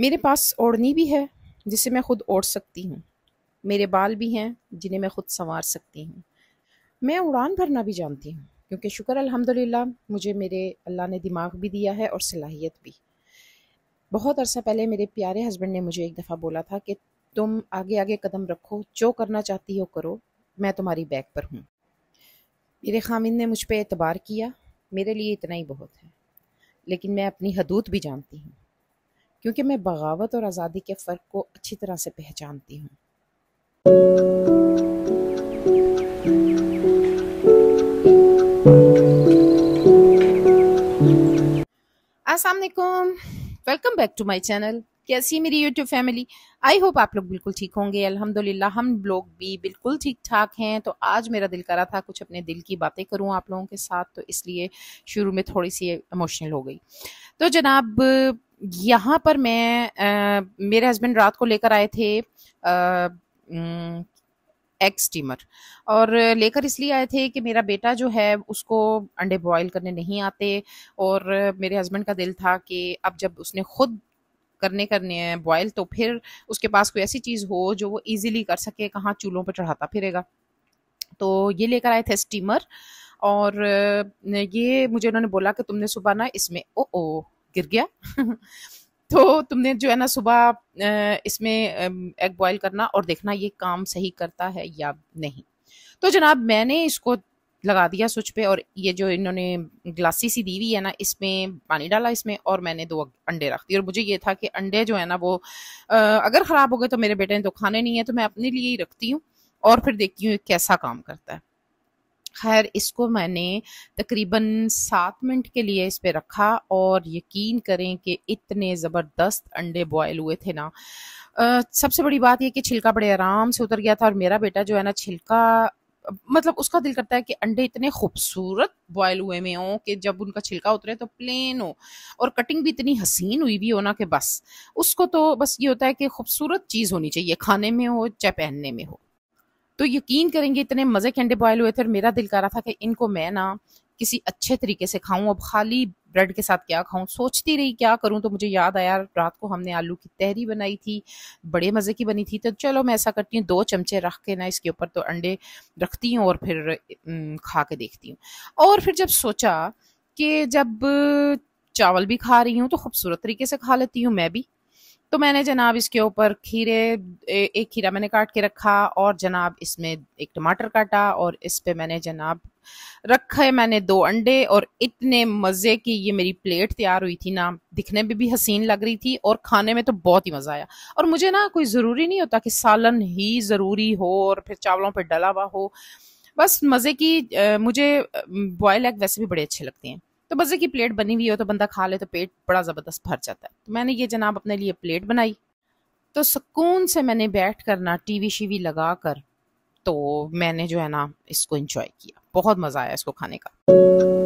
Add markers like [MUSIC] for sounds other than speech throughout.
मेरे पास ओढ़नी भी है जिसे मैं खुद ओढ़ सकती हूँ मेरे बाल भी हैं जिन्हें मैं खुद संवार सकती हूँ मैं उड़ान भरना भी जानती हूँ क्योंकि शुक्र अल्हम्दुलिल्लाह मुझे मेरे अल्लाह ने दिमाग भी दिया है और सलाहियत भी बहुत अरसा पहले मेरे प्यारे हस्बैंड ने मुझे एक दफ़ा बोला था कि तुम आगे आगे कदम रखो जो करना चाहती हो करो मैं तुम्हारी बैक पर हूँ मेरे खामिन ने मुझ पर एतबार किया मेरे लिए इतना ही बहुत है लेकिन मैं अपनी हदूद भी जानती हूँ क्योंकि मैं बगावत और आज़ादी के फ़र्क को अच्छी तरह से पहचानती हूँ असलकुम welcome back to my channel कैसी मेरी यूट्यूब फैमिली आई होप आप लोग बिल्कुल ठीक होंगे अल्हम्दुलिल्लाह हम लोग भी बिल्कुल ठीक ठाक हैं तो आज मेरा दिल करा था कुछ अपने दिल की बातें करूं आप लोगों के साथ तो इसलिए शुरू में थोड़ी सी इमोशनल हो गई तो जनाब यहाँ पर मैं आ, मेरे हस्बैंड रात को लेकर आए थे एग स्टीमर और लेकर इसलिए आए थे कि मेरा बेटा जो है उसको अंडे बॉईल करने नहीं आते और मेरे हस्बैंड का दिल था कि अब जब उसने खुद करने करने हैं बॉयल तो फिर उसके पास कोई ऐसी चीज़ हो जो वो इजीली कर सके कहाँ चूल्हों पर चढ़ाता फिरेगा तो ये लेकर आए थे स्टीमर और ये मुझे उन्होंने बोला कि तुमने सुबह ना इसमें ओ ओ गिर गया [LAUGHS] तो तुमने जो है ना सुबह इसमें एग बॉईल करना और देखना ये काम सही करता है या नहीं तो जनाब मैंने इसको लगा दिया स्विच पे और ये जो इन्होंने ग्लासी सी दी हुई है ना इसमें पानी डाला इसमें और मैंने दो अंडे रख दिए और मुझे ये था कि अंडे जो है ना वो अगर ख़राब हो गए तो मेरे बेटे ने तो खाने नहीं है तो मैं अपने लिए ही रखती हूँ और फिर देखती हूँ कैसा काम करता है खैर इसको मैंने तकरीबन सात मिनट के लिए इस पर रखा और यकीन करें कि इतने ज़बरदस्त अंडे बॉयल हुए थे ना आ, सबसे बड़ी बात यह कि छिलका बड़े आराम से उतर गया था और मेरा बेटा जो है ना छिलका मतलब उसका दिल करता है कि अंडे इतने खूबसूरत बॉयल हुए में हों कि जब उनका छिलका उतरे तो प्लेन हो और कटिंग भी इतनी हसीन हुई भी हो ना कि बस उसको तो बस ये होता है कि खूबसूरत चीज़ होनी चाहिए खाने में हो चाहे पहनने में हो तो यकीन करेंगे इतने मज़े के अंडे बॉयल हुए थे और मेरा दिल कर रहा था कि इनको मैं ना किसी अच्छे तरीके से खाऊं अब खाली ब्रेड के साथ क्या खाऊं सोचती रही क्या करूं तो मुझे याद आया रात को हमने आलू की तहरी बनाई थी बड़े मज़े की बनी थी तो चलो मैं ऐसा करती हूँ दो चमचे रख के ना इसके ऊपर तो अंडे रखती हूँ और फिर खा के देखती हूँ और फिर जब सोचा कि जब चावल भी खा रही हूँ तो खूबसूरत तरीके से खा लेती हूँ मैं भी तो मैंने जनाब इसके ऊपर खीरे एक खीरा मैंने काट के रखा और जनाब इसमें एक टमाटर काटा और इस पे मैंने जनाब रखे मैंने दो अंडे और इतने मज़े की ये मेरी प्लेट तैयार हुई थी ना दिखने में भी हसीन लग रही थी और खाने में तो बहुत ही मज़ा आया और मुझे ना कोई ज़रूरी नहीं होता कि सालन ही ज़रूरी हो और फिर चावलों पर डला हुआ हो बस मज़े की मुझे बॉयल एग वैसे भी बड़े अच्छे लगते हैं तो मज़े की प्लेट बनी हुई हो तो बंदा खा ले तो पेट बड़ा ज़बरदस्त भर जाता है तो मैंने ये जनाब अपने लिए प्लेट बनाई तो सुकून से मैंने बैठ कर ना टी वी शीवी लगा कर तो मैंने जो है ना इसको इंजॉय किया बहुत मज़ा आया इसको खाने का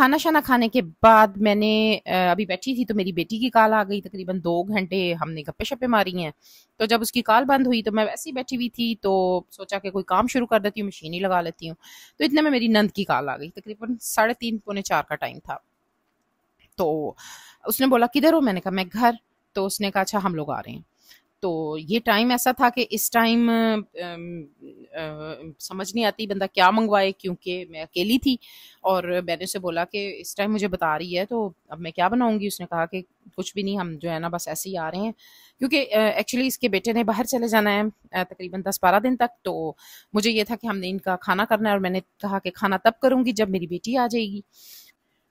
खाना शाना खाने के बाद मैंने अभी बैठी थी तो मेरी बेटी की कॉल आ गई तकरीबन दो घंटे हमने गप्पे शप्पे मारी हैं तो जब उसकी कॉल बंद हुई तो मैं वैसे ही बैठी हुई थी तो सोचा कि कोई काम शुरू कर देती हूँ मशीन ही लगा लेती हूँ तो इतने में मेरी नंद की कॉल आ गई तकरीबन साढ़े तीन पौने चार का टाइम था तो उसने बोला किधर हो मैंने कहा मैं घर तो उसने कहा अच्छा हम लोग आ रहे हैं तो ये टाइम ऐसा था कि इस टाइम समझ नहीं आती बंदा क्या मंगवाए क्योंकि मैं अकेली थी और मैंने उसे बोला कि इस टाइम मुझे बता रही है तो अब मैं क्या बनाऊंगी उसने कहा कि कुछ भी नहीं हम जो है ना बस ऐसे ही आ रहे हैं क्योंकि एक्चुअली इसके बेटे ने बाहर चले जाना है तकरीबन दस बारह दिन तक तो मुझे ये था कि हमने इनका खाना करना है और मैंने कहा कि खाना तब करूँगी जब मेरी बेटी आ जाएगी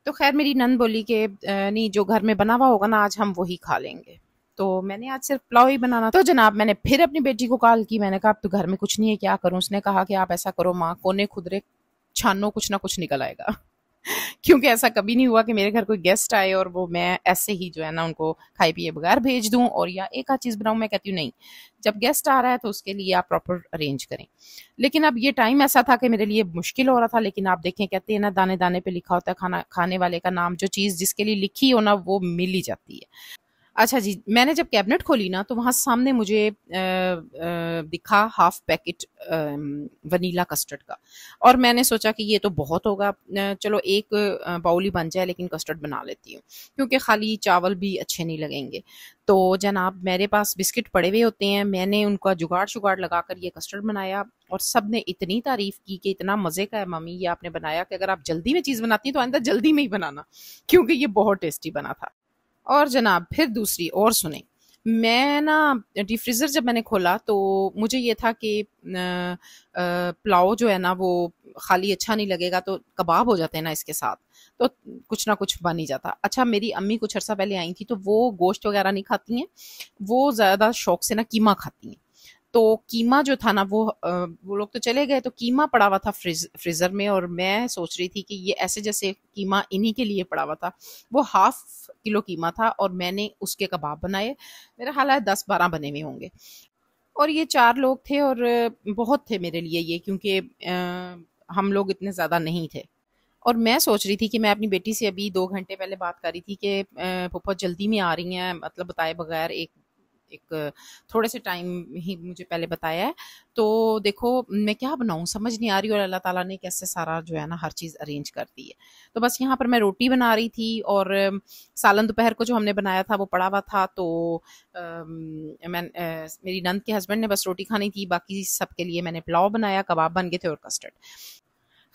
तो खैर मेरी नंद बोली कि नहीं जो घर में बना हुआ होगा ना आज हम वही खा लेंगे तो मैंने आज सिर्फ पुलाव ही बनाना तो जनाब मैंने फिर अपनी बेटी को कॉल की मैंने कहा अब तो घर में कुछ नहीं है क्या करूँ उसने कहा कि आप ऐसा करो माँ कोने खुदरे छानो कुछ ना कुछ निकल आएगा [LAUGHS] क्योंकि ऐसा कभी नहीं हुआ कि मेरे घर कोई गेस्ट आए और वो मैं ऐसे ही जो है ना उनको खाए पिए बगैर भेज दूं और या एक आध चीज़ बनाऊं मैं कहती हूँ नहीं जब गेस्ट आ रहा है तो उसके लिए आप प्रॉपर अरेंज करें लेकिन अब ये टाइम ऐसा था कि मेरे लिए मुश्किल हो रहा था लेकिन आप देखें कहते हैं ना दाने दाने पे लिखा होता है खाना खाने वाले का नाम जो चीज़ जिसके लिए लिखी हो ना वो मिल ही जाती है अच्छा जी मैंने जब कैबिनेट खोली ना तो वहाँ सामने मुझे आ, दिखा हाफ पैकेट वनीला कस्टर्ड का और मैंने सोचा कि ये तो बहुत होगा चलो एक बाउल ही बन जाए लेकिन कस्टर्ड बना लेती हूँ क्योंकि खाली चावल भी अच्छे नहीं लगेंगे तो जनाब मेरे पास बिस्किट पड़े हुए होते हैं मैंने उनका जुगाड़ शुगाड़ लगा कर ये कस्टर्ड बनाया और सब ने इतनी तारीफ की कि इतना मज़े का है मम्मी ये आपने बनाया कि अगर आप जल्दी में चीज़ बनाती है तो आंदा जल्दी में ही बनाना क्योंकि ये बहुत टेस्टी बना था और जनाब फिर दूसरी और सुने मैं ना डी फ्रीज़र जब मैंने खोला तो मुझे ये था कि पुलाव जो है ना वो खाली अच्छा नहीं लगेगा तो कबाब हो जाते हैं ना इसके साथ तो कुछ ना कुछ बन ही जाता अच्छा मेरी अम्मी कुछ अर्सा पहले आई थी तो वो गोश्त वगैरह नहीं खाती हैं वो ज़्यादा शौक से ना कीमा खाती हैं तो कीमा जो था ना वो वो लोग तो चले गए तो कीमा पड़ा हुआ था फ्रिज फ्रीजर में और मैं सोच रही थी कि ये ऐसे जैसे कीमा इन्हीं के लिए पड़ा हुआ था वो हाफ किलो कीमा था और मैंने उसके कबाब बनाए मेरा हाल है दस बारह बने हुए होंगे और ये चार लोग थे और बहुत थे मेरे लिए ये क्योंकि हम लोग इतने ज़्यादा नहीं थे और मैं सोच रही थी कि मैं अपनी बेटी से अभी दो घंटे पहले बात कर रही थी कि पुप्पा जल्दी में आ रही हैं मतलब बताए बगैर एक एक थोड़े से टाइम ही मुझे पहले बताया है तो देखो मैं क्या बनाऊँ समझ नहीं आ रही और अल्लाह ताला ने कैसे सारा जो है ना हर चीज़ अरेंज कर दी है तो बस यहाँ पर मैं रोटी बना रही थी और सालन दोपहर को जो हमने बनाया था वो पड़ा हुआ था तो आ, मैं आ, मेरी नंद के हस्बैंड ने बस रोटी खानी थी बाकी सबके लिए मैंने पुलाव बनाया कबाब बन गए थे और कस्टर्ड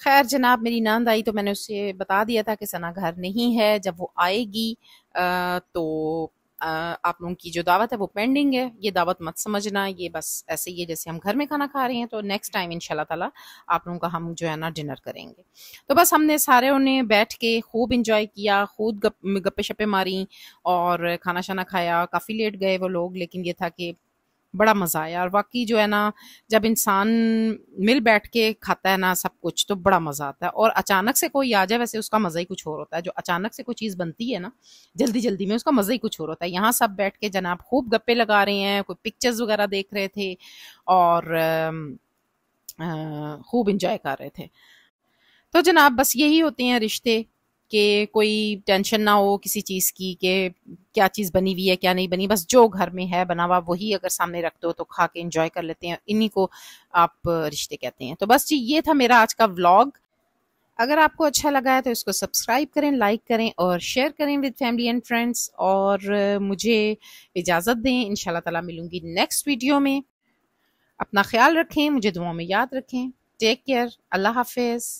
खैर जनाब मेरी नंद आई तो मैंने उससे बता दिया था कि सना घर नहीं है जब वो आएगी आ, तो आप लोगों की जो दावत है वो पेंडिंग है ये दावत मत समझना ये बस ऐसे ही है जैसे हम घर में खाना खा रहे हैं तो नेक्स्ट टाइम इन तला आप लोगों का हम जो है ना डिनर करेंगे तो बस हमने सारे उन्हें बैठ के खूब इंजॉय किया खूब गप गप्पे शप्पे मारी और खाना शाना खाया काफ़ी लेट गए वो लोग लेकिन ये था कि बड़ा मज़ा आया और वाकई जो है ना जब इंसान मिल बैठ के खाता है ना सब कुछ तो बड़ा मज़ा आता है और अचानक से कोई आ जाए वैसे उसका मज़ा ही कुछ और होता है जो अचानक से कोई चीज़ बनती है ना जल्दी जल्दी में उसका मज़ा ही कुछ और होता है यहाँ सब बैठ के जनाब खूब गप्पे लगा रहे हैं कोई पिक्चर्स वगैरह देख रहे थे और खूब इंजॉय कर रहे थे तो जनाब बस यही होते हैं रिश्ते कि कोई टेंशन ना हो किसी चीज़ की कि क्या चीज़ बनी हुई है क्या नहीं बनी बस जो घर में है बना हुआ वही अगर सामने रख दो तो खा के इंजॉय कर लेते हैं इन्हीं को आप रिश्ते कहते हैं तो बस जी ये था मेरा आज का व्लॉग अगर आपको अच्छा लगा है तो इसको सब्सक्राइब करें लाइक करें और शेयर करें विद फैमिली एंड फ्रेंड्स और मुझे इजाज़त दें इनशाला ताला मिलूंगी नेक्स्ट वीडियो में अपना ख्याल रखें मुझे दुआओं में याद रखें टेक केयर अल्लाह हाफिज़